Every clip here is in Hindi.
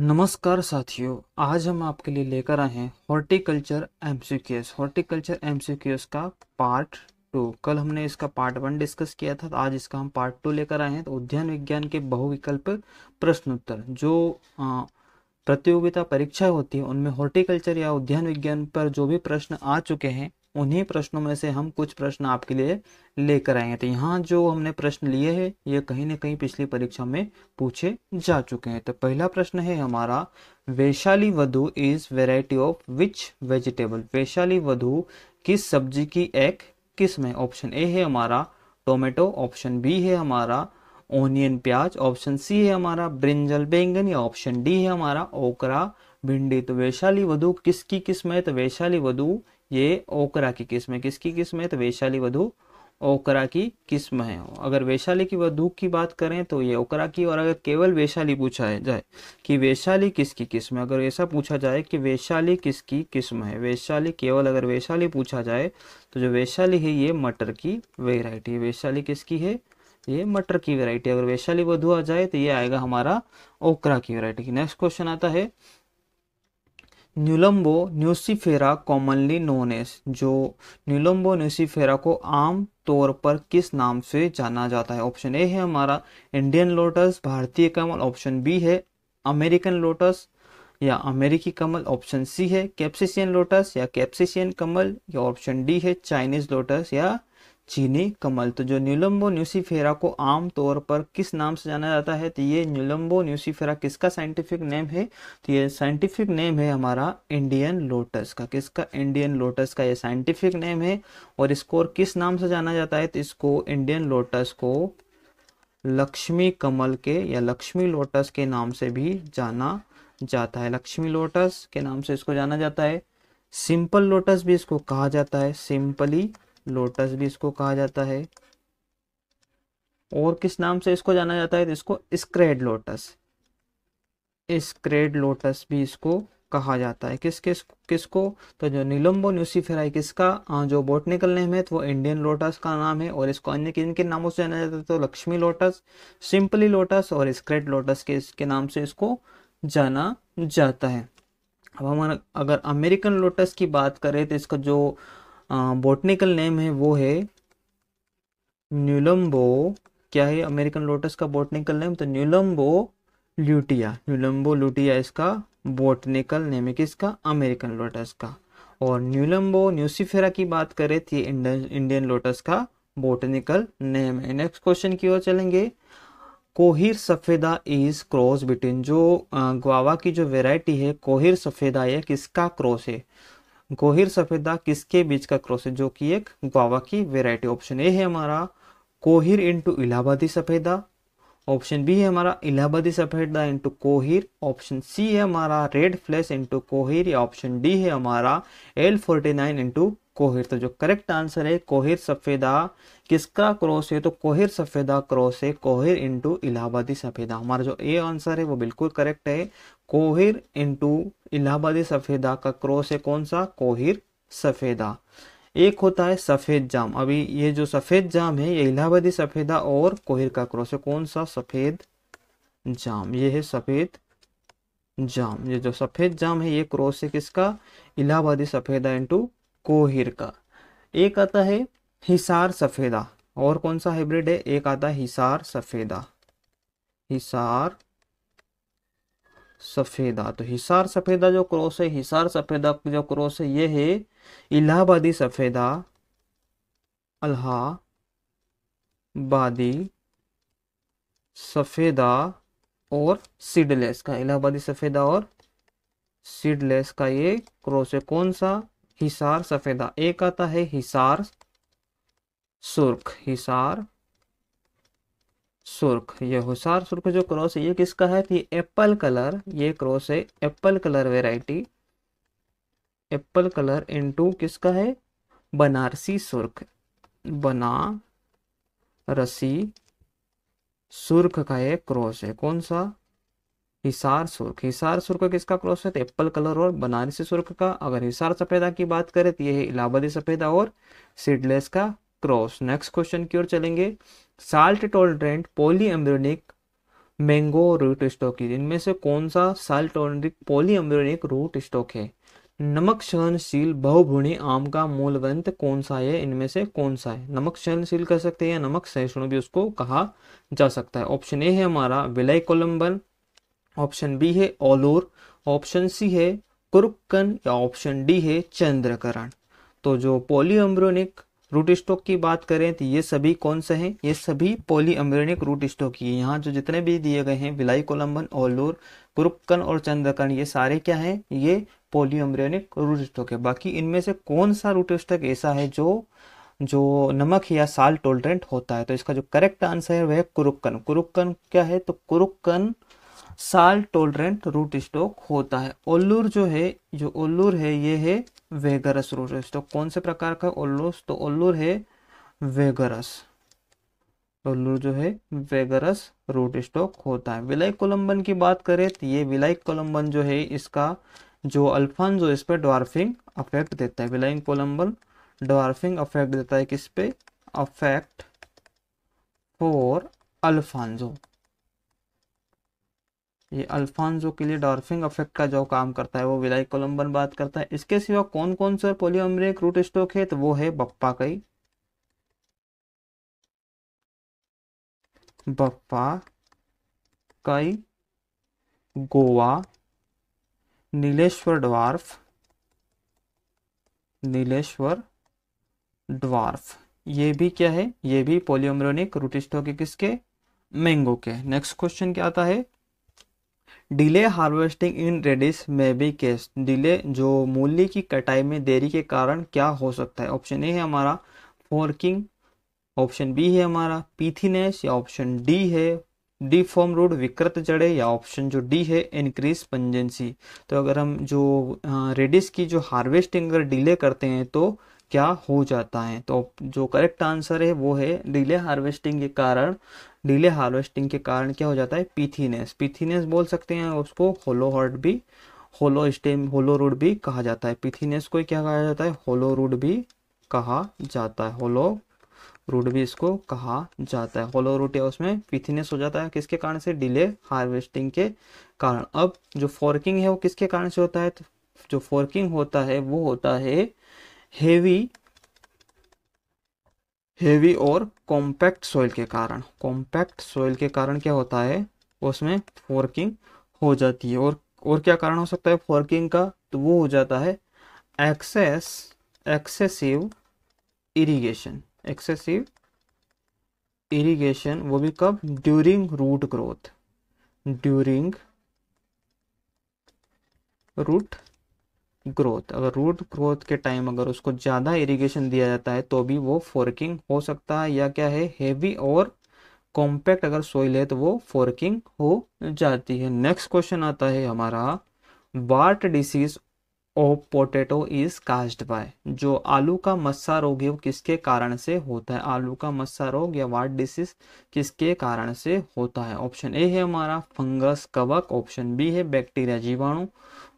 नमस्कार साथियों आज हम आपके लिए लेकर आए हैं हॉर्टिकल्चर एमसीक्यूएस हॉर्टिकल्चर एमसीक्यूएस का पार्ट टू कल हमने इसका पार्ट वन डिस्कस किया था तो आज इसका हम पार्ट टू लेकर आए हैं तो उद्यान विज्ञान के बहुविकल्प प्रश्नोत्तर जो प्रतियोगिता परीक्षा होती है उनमें हॉर्टिकल्चर या उद्यान विज्ञान पर जो भी प्रश्न आ चुके हैं उन्हीं प्रश्नों में से हम कुछ प्रश्न आपके लिए लेकर आए हैं तो यहाँ जो हमने प्रश्न लिए हैं ये कहीं ना कहीं पिछली परीक्षा में पूछे जा चुके हैं तो पहला प्रश्न है हमारा Vaishali Vadhu is variety of which vegetable Vaishali Vadhu किस सब्जी की एक किस्म है ऑप्शन ए है हमारा टोमेटो ऑप्शन बी है हमारा ओनियन प्याज ऑप्शन सी है हमारा ब्रिंजल बैंगन या ऑप्शन डी है हमारा ओकरा भिंडी तो वैशाली वधु किसकी किस्म है तो वैशाली वधु ये ओकरा की किस्म है किसकी किस्म है तो वैशाली वधु ओकरा की किस्म है अगर वैशाली की वधु की बात करें तो ये ओकरा की और अगर केवल वैशाली पूछा है जाए कि वैशाली किसकी किस्म है अगर ऐसा पूछा जाए कि वैशाली किसकी किस्म है वैशाली केवल अगर वैशाली पूछा जाए तो जो वैशाली है ये मटर की वेराइटी वैशाली किसकी है ये मटर की वेराइटी अगर वैशाली वधु आ जाए तो ये आएगा हमारा ओकरा की वेरायटी नेक्स्ट क्वेश्चन आता है Nelumbo nucifera commonly known as जो न्यूलम्बो न्यूसीफेरा को आम तौर पर किस नाम से जाना जाता है ऑप्शन ए है हमारा इंडियन लोटस भारतीय कमल ऑप्शन बी है अमेरिकन लोटस या अमेरिकी कमल ऑप्शन सी है कैप्सिसियन लोटस या कैप्सिसियन कमल या ऑप्शन डी है चाइनीज लोटस या चीनी कमल तो जो न्यूलम्बो न्यूसीफेरा को आमतौर पर किस नाम से जाना जाता है तो ये न्यूलम्बो न्यूसीफेरा किसका साइंटिफिक नेम है तो ये साइंटिफिक नेम है हमारा इंडियन लोटस का किसका इंडियन लोटस का ये साइंटिफिक नेम है और इसको और किस नाम से जाना जाता है तो इसको इंडियन लोटस को लक्ष्मी कमल के या लक्ष्मी लोटस के नाम से भी जाना जाता है लक्ष्मी लोटस के नाम से इसको जाना जाता है सिंपल लोटस भी इसको कहा जाता है सिंपली लोटस भी इसको कहा जाता है और किस नाम से इसको जाना जाता है तो इसको स्क्रेड लोटस स्क्रेड लोटस भी इसको कहा जाता है किस किस किसको तो जो नीलम्बो न्यूसीफेराई किसका हाँ, जो बोटनिकल नेम है तो वो इंडियन लोटस का नाम है और इसको अन्य किन किन नामों से जाना जाता है तो लक्ष्मी लोटस सिंपली लोटस और स्क्रेड लोटस के इसके नाम से इसको जाना जाता है अब हम अगर अमेरिकन लोटस की बात करें तो इसका जो बोटनिकल नेम है वो है न्यूलम्बो क्या है अमेरिकन लोटस का बोटनिकल नेम तो न्यूलम्बो ल्यूटिया न्यूलम्बो ल्यूटिया इसका बोटनिकल नेम है किसका अमेरिकन लोटस का और न्यूलम्बो न्यूसीफेरा की बात करें तो ये इंडियन लोटस का बोटनिकल नेम है नेक्स्ट क्वेश्चन की ओर चलेंगे Kohir Safeda is cross between जो ग्वावा की जो वेराइटी है कोहिर सफ़ेदा यह किसका क्रॉस है गोहिर सफेदा किसके बीच का क्रॉस है जो कि एक गावा की वेराइटी ऑप्शन ए है हमारा कोहिर इंटू इलाहाबादी सफेदा ऑप्शन बी है हमारा इलाहाबादी सफेदा इंटू कोहिर ऑप्शन सी है हमारा रेड फ्लैश इंटू कोहिर या ऑप्शन डी है हमारा L forty nine into Kohir तो जो करेक्ट आंसर है कोहिर सफेदा किसका क्रॉस है तो कोहिर सफेदा क्रॉस है कोहिर इंटू इलाहाबादी सफेदा हमारा जो ए आंसर है वो बिल्कुल करेक्ट है कोहिर इंटू इलाहाबादी सफेदा का क्रॉस है कौन सा कोहिर सफेदा एक होता है सफ़ेद जाम अभी ये जो सफ़ेद जाम है ये इलाहाबादी सफ़ेदा और कोहिर का क्रॉस है कौन सा सफ़ेद जाम ये है सफ़ेद जाम ये जो सफ़ेद जाम है ये क्रॉस है किसका इलाहाबादी सफ़ेदा इंटू कोहिर का एक आता है हिसार सफ़ेदा और कौन सा हाइब्रिड है एक आता है हिसार सफ़ेदा हिसार सफ़ेदा तो हिसार सफ़ेदा जो क्रॉस है हिसार सफ़ेदा जो क्रॉस है यह है इलाहाबादी सफ़ेदा अल्हाबादी सफ़ेदा और सीडलेस का इलाहाबादी सफ़ेदा और सीडलेस का ये क्रॉस है कौन सा हिसार सफ़ेदा एक आता है हिसार सुर्ख हिसार सुर्ख ये हुसार सुर्ख जो क्रॉस है ये किसका है ये एप्पल कलर ये क्रॉस है apple colour variety apple colour into किसका है बनारसी सुर्ख बना रसी सुर्ख का ये क्रॉस है कौन सा हिसार सुर्ख हिसार सुर्ख किसका क्रॉस है तो एप्पल कलर और बनारसी सुर्ख का अगर हिसार सफेदा की बात करें तो ये है इलाहाबादी सफेदा और सीडलेस का क्रॉस नेक्स्ट क्वेश्चन की ओर चलेंगे salt tolerant polyembryonic mango root stock है इनमें से कौन सा salt tolerant polyembryonic root stock है नमक सहनशील बहुभुणी आम का मूल वंत कौन सा है इनमें से कौन सा है नमक सहनशील कह सकते हैं या नमक सहिष्णु भी उसको कहा जा सकता है ऑप्शन ए है हमारा विलय कोलम्बन ऑप्शन बी है ओलोर ऑप्शन सी है कुरुक्कन या ऑप्शन डी है चंद्रकरण तो जो पोलियोम्ब्रोनिक रूट स्टॉक की बात करें तो ये सभी कौन से हैं ये सभी पोलीअम्रेनिक रूट स्टॉक ही यहाँ जो जितने भी दिए गए हैं विलाई कोलम्बन ओलोर कुरुपकन और चंद्रकन ये सारे क्या हैं ये पोलियमरेनिक रूट स्टॉक है बाकी इनमें से कौन सा रूट स्टॉक ऐसा है जो जो नमक या साल टोलरेंट होता है तो इसका जो करेक्ट आंसर है वह कुरुक्कन कुरुक्कन क्या है तो कुरुक्कन साल टोलरेंट रूट स्टॉक होता है ओल्लूर जो है जो ओल्लूर है ये है वेगरस रूट स्टॉक कौन से प्रकार का ओल्लूर तो ओल्लूर है वेगरस ओल्लूर जो है वेगरस रूट स्टॉक होता है विलय कोलम्बन की बात करें तो ये विलय कोलम्बन जो है इसका जो अल्फान जो इस पर डॉर्फिंग अफेक्ट देता है विलय कोलम्बन डॉर्फिंग अफेक्ट देता है किस पे अफेक्ट फॉर अल्फांजो ये अल्फांजो के लिए डॉर्फिंग अफेक्ट का जो काम करता है वो विलाई कोलम्बन बात करता है इसके सिवा कौन कौन सा पोलियोमरिक रूट स्टोक है तो वो है Bappa Bappakai Bappakai Goa Nileshwar dwarf Nileshwar dwarf ये भी क्या है ये भी रूट स्टोक है किसके मैंगो के नेक्स्ट क्वेश्चन क्या आता है डिले हार्वेस्टिंग इन रेडिस में भी केस डिले जो मूली की कटाई में देरी के कारण क्या हो सकता है ऑप्शन ए है हमारा फोर्किंग ऑप्शन बी है हमारा पीथीनेस या ऑप्शन डी है डी फॉर्म रूड विकृत जड़े या ऑप्शन जो डी है इनक्रीज पंजेंसी तो अगर हम जो रेडिस की जो हार्वेस्टिंग अगर डिले करते हैं तो क्या हो जाता है तो जो करेक्ट आंसर है वो है डिले हार्वेस्टिंग के कारण डीले हार्वेस्टिंग के कारण क्या हो जाता है पीथीनेस पीथीनेस बोल सकते हैं उसको होलो हॉर्ट भी होलो स्टेम होलो रूट भी कहा जाता है पीथीनेस को क्या कहा जाता है होलो रूट भी कहा जाता है होलो रूट भी इसको कहा जाता है होलो रूट या उसमें पीथीनेस हो जाता है किसके कारण से डिले हार्वेस्टिंग के कारण अब जो फोर्किंग है वो किसके कारण से होता है तो जो फोर्किंग होता है वो होता है हेवी हेवी और कॉम्पैक्ट सॉइल के कारण कॉम्पैक्ट सॉइल के कारण क्या होता है उसमें फोर्किंग हो जाती है और और क्या कारण हो सकता है फोर्किंग का तो वो हो जाता है access excessive irrigation excessive irrigation वो भी कब during root growth during root growth अगर रूट ग्रोथ के टाइम अगर उसको ज़्यादा इरिगेशन दिया जाता है तो भी वो फोर्किंग हो सकता है या क्या है हेवी और कॉम्पैक्ट अगर सोइल है तो वो फोर्किंग हो जाती है नेक्स्ट क्वेश्चन आता है हमारा what disease of potato is caused by जो आलू का मस्सा रोग है वो किसके कारण से होता है आलू का मस्सा रोग या वाट डिसीज किसके कारण से होता है ऑप्शन ए है हमारा फंगस कवक ऑप्शन बी है बैक्टीरिया जीवाणु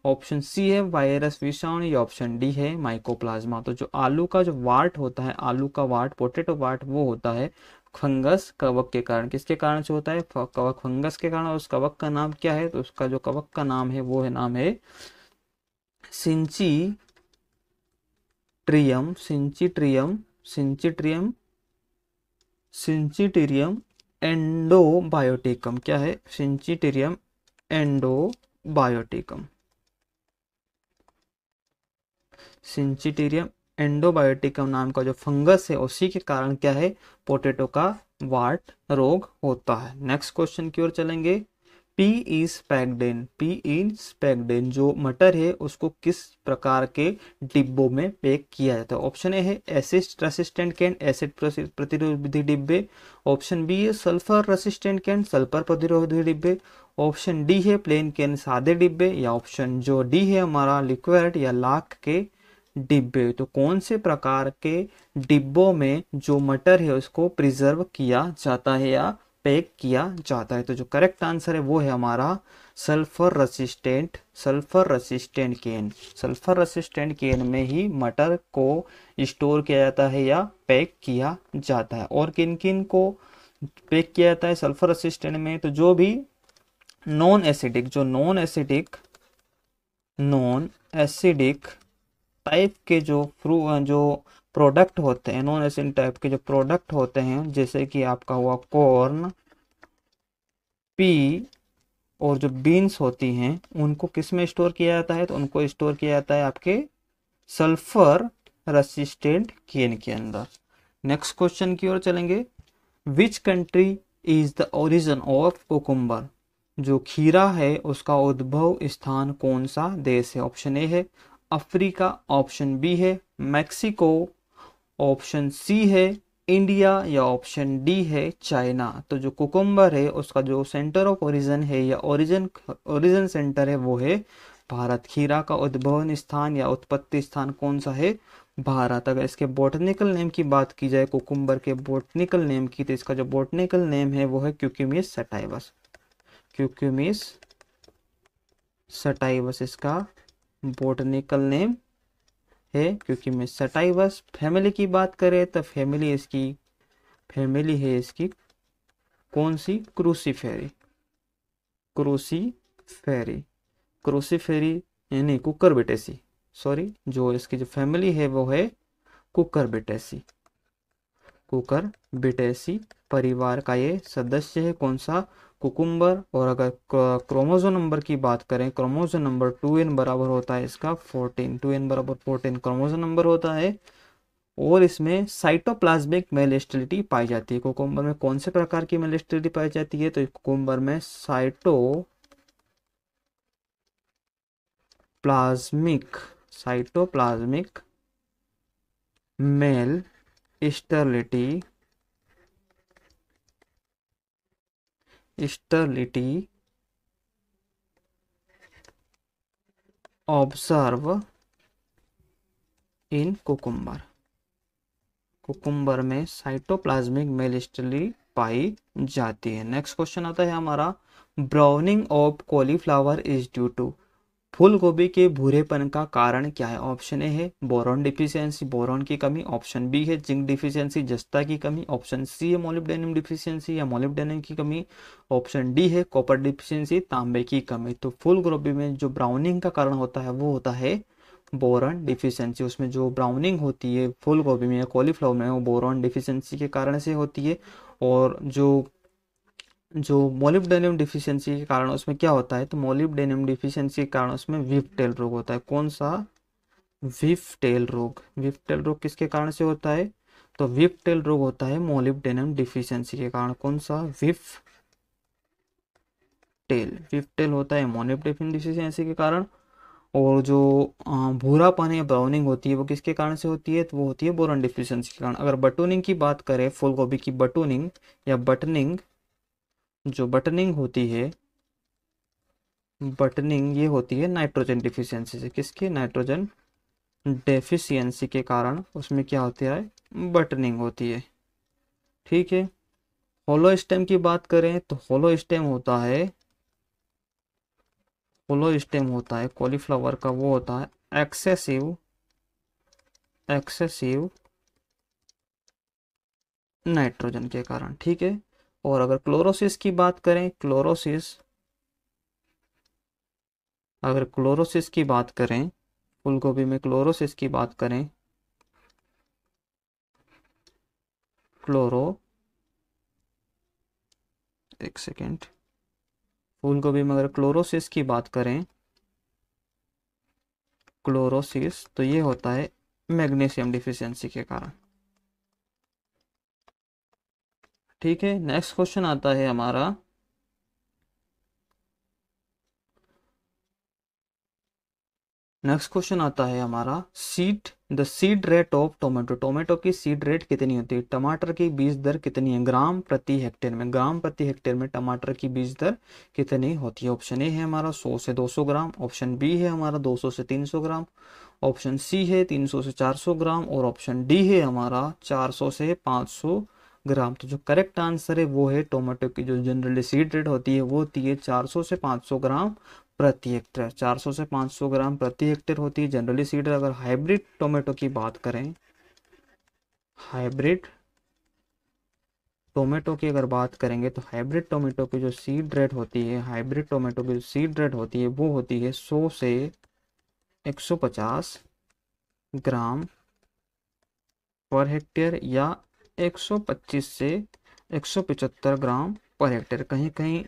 ऑप्शन सी है वायरस विषाणु या ऑप्शन डी है माइकोप्लाज्मा तो जो आलू का जो वाट होता है आलू का वाट पोटेटो वाट वो होता है फंगस कवक के कारण किसके कारण से होता है कवक फंगस के कारण उस कवक का नाम क्या है तो उसका जो कवक का नाम है वो है नाम है सिंची ट्रियम सिंचिट्रियम सिंचिट्रियम सिंचिटेरियम एंडोबायोटिकम क्या है सिंचिटेरियम एंडोबायोटिकम सिंचिटेरियम एंडोबायोटिकम नाम का जो फंगस है उसी के कारण क्या है पोटेटो का वाट रोग होता है नेक्स्ट क्वेश्चन की ओर चलेंगे पी ई स्पैगडेन पी ई स्पैगडेन जो मटर है उसको किस प्रकार के डिब्बों में पैक किया जाता है ऑप्शन ए है एसिड रेसिस्टेंट कैन एसिड प्रतिरोधी डिब्बे ऑप्शन बी है सल्फर रेसिस्टेंट कैन सल्फर प्रतिरोधी डिब्बे ऑप्शन डी है प्लेन कैन सादे डिब्बे या ऑप्शन जो डी है हमारा लिक्विड या लाख के डिब्बे तो कौन से प्रकार के डिब्बों में जो मटर है उसको प्रिजर्व किया जाता है या पैक किया जाता है तो जो करेक्ट आंसर है वो है हमारा sulphur resistant sulphur resistant can sulphur resistant can में ही मटर को स्टोर किया जाता है या पैक किया जाता है और किन किन को पैक किया जाता है सल्फर रसिस्टेंट में तो जो भी नॉन एसिडिक जो non acidic non acidic type के जो फ्रू जो प्रोडक्ट होते हैं नॉन एसिड टाइप के जो प्रोडक्ट होते हैं जैसे कि आपका हुआ कॉर्न पी और जो बीन्स होती हैं उनको किस में स्टोर किया जाता है तो उनको स्टोर किया जाता है आपके सल्फर रसिस्टेंट केन के अंदर नेक्स्ट क्वेश्चन की ओर चलेंगे which country is the origin of cucumber जो खीरा है उसका उद्भव स्थान कौन सा देश है ऑप्शन ए है अफ्रीका ऑप्शन बी है मैक्सिको ऑप्शन सी है इंडिया या ऑप्शन डी है चाइना तो जो कुकुम्बर है उसका जो सेंटर ऑफ ओरिजिन है या ओरिजिन ओरिजिन सेंटर है वो है भारत खीरा का उद्भवन स्थान या उत्पत्ति स्थान कौन सा है भारत अगर इसके बोटनिकल नेम की बात की जाए कुकुम्बर के बोटनिकल नेम की तो इसका जो बोटनिकल नेम है वो है क्यूक्यूमिस सटाइवस क्यूक्यूमिस सटाइवस इसका बोटनिकल नेम है क्योंकि बस फैमिली की बात करें तो फैमिली इसकी फैमिली है इसकी कौन सी फेरी क्रूसी फेरी यानी कुकर बेटेसी सॉरी जो इसकी जो फैमिली है वो है कुकर बेटेसी कुकर बेटेसी परिवार का ये सदस्य है कौन सा कुकुम्बर और अगर क्रोमोजो नंबर की बात करें क्रोमोजो नंबर टू एन बराबर होता है इसका फोर्टीन टू एन बराबर फोर्टीन क्रोमोजो नंबर होता है और इसमें साइटोप्लाज्मिक मेलेस्टिलिटी पाई जाती है कोकुम्बर में कौन से प्रकार की मेलेस्टिलिटी पाई जाती है तो कुकुम्बर में cytoplasmic cytoplasmic male sterility stability observe in cucumber cucumber में साइटोप्लाज्मिक मेलिस्टली पाई जाती है नेक्स्ट क्वेश्चन आता है हमारा browning of cauliflower is due to फूल गोभी के भूरेपन का कारण क्या है ऑप्शन ए है बोरॉन डिफिशियंसी बोरॉन की कमी ऑप्शन बी है जिंक डिफिशियंसी जस्ता की कमी ऑप्शन सी है मोलिब्डेनियम डिफिशियंसी या मोलिब्डेनियम की कमी ऑप्शन डी है कॉपर डिफिशियंसी तांबे की कमी तो फूल गोभी में जो ब्राउनिंग का कारण होता है वो होता है बोरॉन डिफिशियंसी उसमें जो ब्राउनिंग होती है फूल गोभी में या कॉलीफ्लावर में वो बोरॉन डिफिशियंसी के कारण से होती है और जो जो मोलिबडेनियम डिफिशियंसी के कारण उसमें क्या होता है तो मोलिबडेनियम डिफिशियंसी के कारण उसमें विफ टेल रोग होता है कौन सा विफ टेल रोग विफ टेल रोग किसके कारण से होता है तो विफ टेल रोग होता है मोलिबडेनियम डिफिशियंसी के कारण कौन सा विफ टेल विफ टेल होता है मोलिबडेनियम डिफिशियंसी के कारण और जो भूरापन या ब्राउनिंग होती है वो किसके कारण से होती है तो वो होती है बोरन डिफिशियंसी के कारण अगर बटोनिंग की बात करें फूल गोभी की बटोनिंग या बटनिंग जो बटनिंग होती है बटनिंग ये होती है नाइट्रोजन डिफिशियंसी से किसकी नाइट्रोजन डेफिशियंसी के कारण उसमें क्या होती है बटनिंग होती है ठीक है होलो स्टेम की बात करें तो होलो स्टेम होता है होलो स्टेम होता है कॉलीफ्लावर का वो होता है एक्सेसिव एक्सेसिव नाइट्रोजन के कारण ठीक है और अगर क्लोरोसिस की बात करें क्लोरोसिस अगर क्लोरोसिस की बात करें फूलगोभी में क्लोरोसिस की बात करें क्लोरो एक सेकेंड फूलगोभी में अगर क्लोरोसिस की बात करें क्लोरोसिस तो ये होता है मैग्नीशियम डिफिशियंसी के कारण ठीक है नेक्स्ट क्वेश्चन आता है हमारा नेक्स्ट क्वेश्चन आता है हमारा seed the seed rate of tomato tomato की सीड रेट कितनी होती है टमाटर की बीज दर कितनी है ग्राम प्रति हेक्टेयर में ग्राम प्रति हेक्टेयर में टमाटर की बीज दर कितनी होती है ऑप्शन ए है हमारा 100 से 200 ग्राम ऑप्शन बी है हमारा 200 से 300 ग्राम ऑप्शन सी है 300 से 400 ग्राम और ऑप्शन डी है हमारा 400 से 500 ग्राम तो जो करेक्ट आंसर है वो है टोमेटो की जो जनरली सीड रेट होती है वो होती है 400 से 500 ग्राम प्रति हेक्टेयर 400 से 500 ग्राम प्रति हेक्टेयर होती है जनरली सीड अगर हाइब्रिड टोमेटो की बात करें हाइब्रिड टोमेटो की अगर बात करेंगे तो हाइब्रिड टोमेटो की जो सीड रेट होती है हाइब्रिड टोमेटो की जो सीड रेट होती है वो होती है 100 से 150 ग्राम पर हेक्टेयर या 125 से 175 ग्राम पर हेक्टेयर कहीं कहीं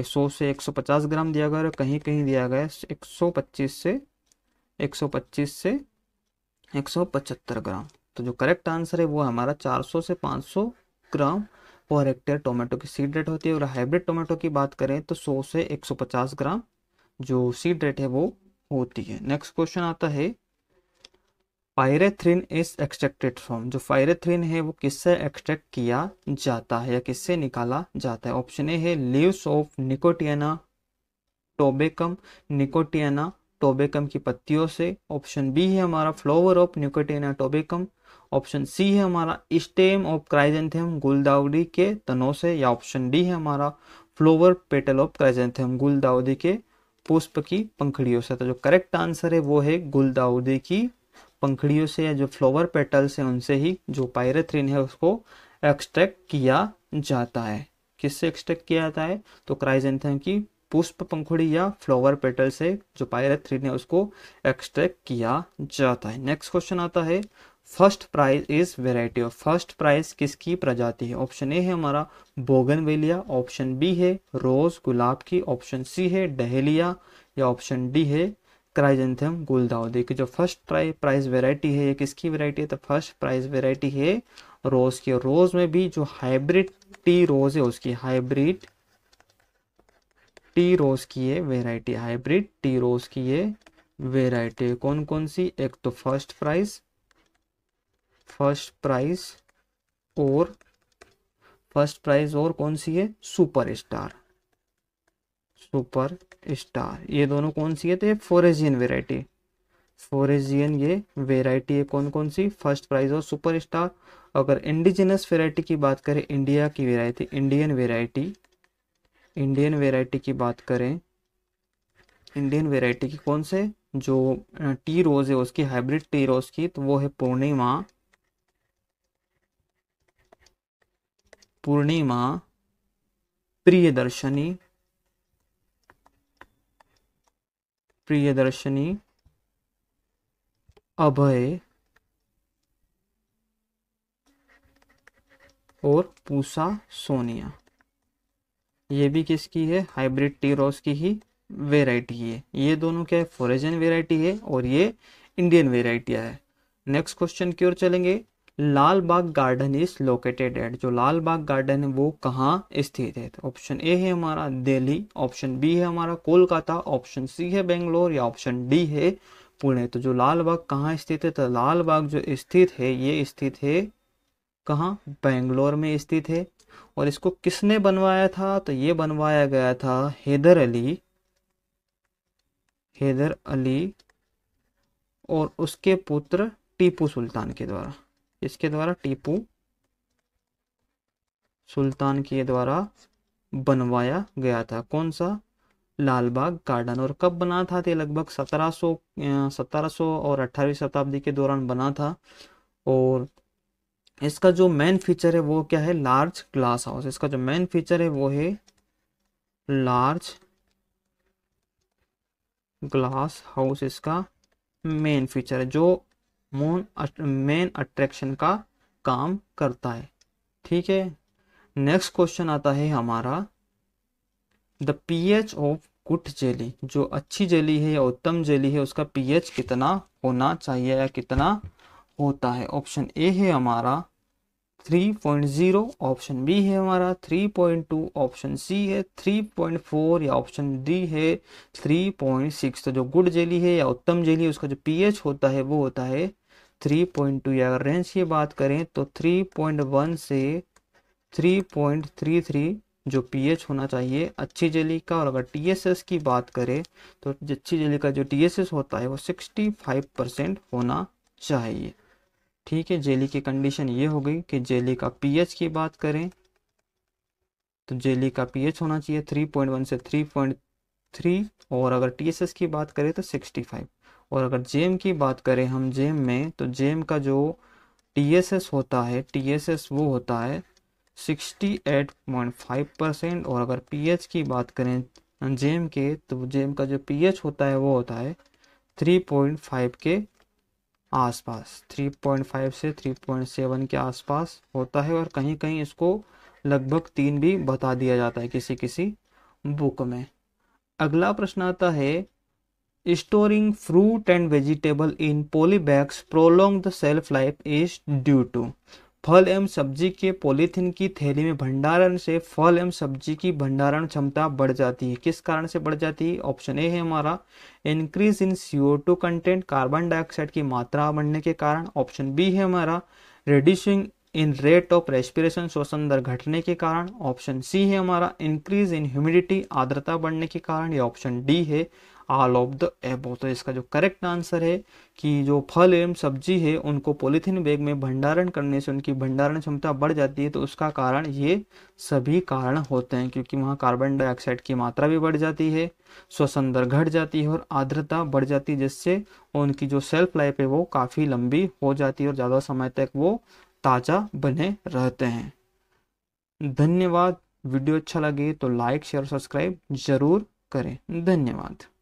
100 से 150 ग्राम दिया गया और कहीं कहीं दिया गया 125 से 125 से 175 ग्राम तो जो करेक्ट आंसर है वो हमारा 400 से 500 ग्राम पर हेक्टेयर टोमेटो की सीड रेट होती है और हाइब्रिड टोमेटो की बात करें तो 100 से 150 ग्राम जो सीड रेट है वो होती है नेक्स्ट क्वेश्चन आता है पायरेथ्रिन इज एक्सट्रैक्टेड फ्रॉम जो पायरेथ्रिन है वो किससे एक्सट्रैक्ट किया जाता है या किससे निकाला जाता है ऑप्शन ए है leaves of Nicotiana tabacum Nicotiana tabacum की पत्तियों से ऑप्शन बी है हमारा flower of Nicotiana tabacum option C है हमारा स्टेम ऑफ क्राइजेंथियम गुलदाउदी के तनों से या ऑप्शन डी है हमारा फ्लोवर पेटल ऑफ क्राइजेंथियम गुलदाउदी के पुष्प की पंखड़ियों से तो जो करेक्ट आंसर है वो है गुलदाउदी की पंखड़ियों से या जो फ्लोवर पेटल्स हैं उनसे ही जो पायरेथ्रिन है उसको एक्सट्रैक्ट किया जाता है किससे एक्सट्रैक्ट किया जाता है तो क्राइजेंथम की पुष्प पंखुड़ी या फ्लोवर पेटल से जो पायरेथ्रिन है उसको एक्सट्रैक्ट किया जाता है नेक्स्ट क्वेश्चन आता है first prize is variety of first prize किसकी प्रजाति है ऑप्शन ए है हमारा बोगन वेलिया ऑप्शन बी है रोज गुलाब की ऑप्शन सी है डहेलिया या ऑप्शन डी है क्राइजेंथम गुलदाउदी देखिए जो फर्स्ट प्राइस वेराइटी है ये किसकी वेराइटी है तो फर्स्ट प्राइस वेराइटी है रोज़ की रोज़ में भी जो हाइब्रिड टी रोज़ है उसकी हाइब्रिड टी रोज़ की है वेराइटी हाइब्रिड टी रोज़ की है वेराइटी कौन कौन सी एक तो फर्स्ट प्राइस फर्स्ट प्राइस और फर्स्ट प्राइस और कौन सी है सुपर स्टार सुपर स्टार ये दोनों कौन सी है तो ये फोरेजियन वेराइटी फोरेजियन ये वेराइटी है कौन कौन सी फर्स्ट प्राइज और सुपर स्टार अगर इंडिजिनस वेराइटी की बात करें इंडिया की variety Indian variety Indian variety की बात करें इंडियन वेराइटी की कौन से जो टी रोज है उसकी हाइब्रिड टी रोज की तो वो है पूर्णिमा पूर्णिमा प्रियदर्शनी प्रियदर्शनी अभय और पूसा सोनिया ये भी किसकी है हाइब्रिड टी रोज की ही वेराइटी है ये दोनों क्या है फॉरेजन वेराइटी है और ये इंडियन वेराइटिया है नेक्स्ट क्वेश्चन की ओर चलेंगे Lal Bagh garden is located at जो लाल बाग गार्डन है वो कहाँ स्थित है ऑप्शन तो ए है हमारा दिल्ली ऑप्शन बी है हमारा कोलकाता ऑप्शन सी है बेंगलोर या ऑप्शन डी है पुणे तो जो लाल बाग कहाँ स्थित है तो लाल बाग जो स्थित है ये स्थित है कहाँ बेंगलोर में स्थित है और इसको किसने बनवाया था तो ये बनवाया गया था हैदर अली हैदर अली और उसके पुत्र टीपू सुल्तान के द्वारा इसके द्वारा टीपू सुल्तान के द्वारा बनवाया गया था कौन सा लालबाग गार्डन और कब बना था ये लगभग 1700 1700 और 18वीं शताब्दी के दौरान बना था और इसका जो मेन फीचर है वो क्या है लार्ज ग्लास हाउस इसका जो मेन फीचर है वो है लार्ज ग्लास हाउस इसका मेन फीचर है जो मेन अट्रैक्शन का काम करता है ठीक है नेक्स्ट क्वेश्चन आता है हमारा the pH of good jelly जो अच्छी जेली है या उत्तम जेली है उसका पीएच कितना होना चाहिए या कितना होता है ऑप्शन ए है हमारा 3.0 ऑप्शन बी है हमारा 3.2 ऑप्शन सी है 3.4 या ऑप्शन डी है 3.6 तो जो गुड जेली है या उत्तम जेली है उसका जो पीएच होता है वो होता है 3.2 या अगर रेंज की बात करें तो 3.1 से 3.33 जो पीएच होना चाहिए अच्छी जेली का और अगर टीएसएस की बात करें तो अच्छी जेली का जो टीएसएस होता है वो सिक्सटी परसेंट होना चाहिए ठीक है जेली की कंडीशन ये हो गई कि जेली का पीएच की बात करें तो जेली का पीएच होना चाहिए 3.1 से 3.3 और अगर टीएसएस की बात करें तो 65 और अगर जेम की बात करें हम जेम में तो जेम का जो टीएसएस होता है टीएसएस वो होता है 68.5 परसेंट और अगर पीएच की बात करें जेम के तो जेम का जो पीएच होता है वो होता है 3.5 के आसपास 3.5 से 3.7 के आसपास होता है और कहीं कहीं इसको लगभग तीन भी बता दिया जाता है किसी किसी बुक में अगला प्रश्न आता है storing fruit and vegetable in polybags prolong the shelf life is due to फल एवं सब्जी के पॉलीथिन की थैली में भंडारण से फल एवं सब्जी की भंडारण क्षमता बढ़ जाती है किस कारण से बढ़ जाती है ऑप्शन ए है हमारा increase in CO two content carbon dioxide की मात्रा बढ़ने के कारण ऑप्शन बी है हमारा reducing in rate of respiration श्वसन दर घटने के कारण ऑप्शन सी है हमारा इंक्रीज इन ह्यूमिडिटी आर्द्रता बढ़ने के कारण या ऑप्शन डी है ऑल ऑफ द एबो तो इसका जो करेक्ट आंसर है कि जो फल एवं सब्जी है उनको पॉलीथीन बैग में भंडारण करने से उनकी भंडारण क्षमता बढ़ जाती है तो उसका कारण ये सभी कारण होते हैं क्योंकि वहाँ कार्बन डाइऑक्साइड की मात्रा भी बढ़ जाती है श्वसन दर घट जाती है और आर्द्रता बढ़ जाती है जिससे उनकी जो सेल्फ लाइफ है वो काफ़ी लंबी हो जाती है और ज़्यादा समय तक वो ताज़ा बने रहते हैं धन्यवाद वीडियो अच्छा लगे तो लाइक शेयर सब्सक्राइब ज़रूर करें धन्यवाद